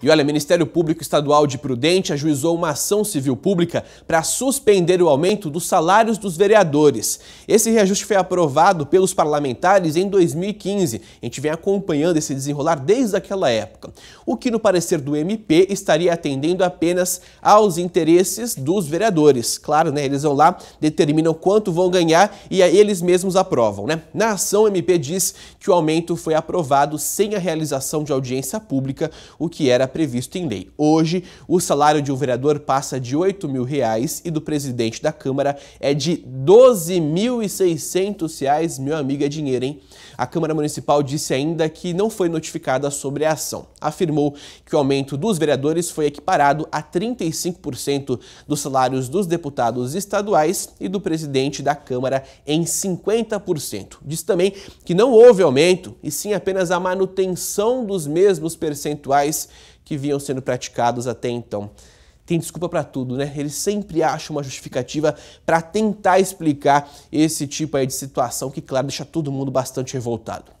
E olha, o Ministério Público Estadual de Prudente ajuizou uma ação civil pública para suspender o aumento dos salários dos vereadores. Esse reajuste foi aprovado pelos parlamentares em 2015. A gente vem acompanhando esse desenrolar desde aquela época. O que, no parecer do MP, estaria atendendo apenas aos interesses dos vereadores. Claro, né? Eles vão lá, determinam quanto vão ganhar e aí eles mesmos aprovam, né? Na ação, o MP diz que o aumento foi aprovado sem a realização de audiência pública, o que era previsto em lei. Hoje, o salário de um vereador passa de 8 mil reais e do presidente da Câmara é de 12.600 reais. Meu amigo, é dinheiro, hein? A Câmara Municipal disse ainda que não foi notificada sobre a ação afirmou que o aumento dos vereadores foi equiparado a 35% dos salários dos deputados estaduais e do presidente da Câmara em 50%. Diz também que não houve aumento e sim apenas a manutenção dos mesmos percentuais que vinham sendo praticados até então tem desculpa para tudo, né? Ele sempre acha uma justificativa para tentar explicar esse tipo aí de situação que, claro, deixa todo mundo bastante revoltado.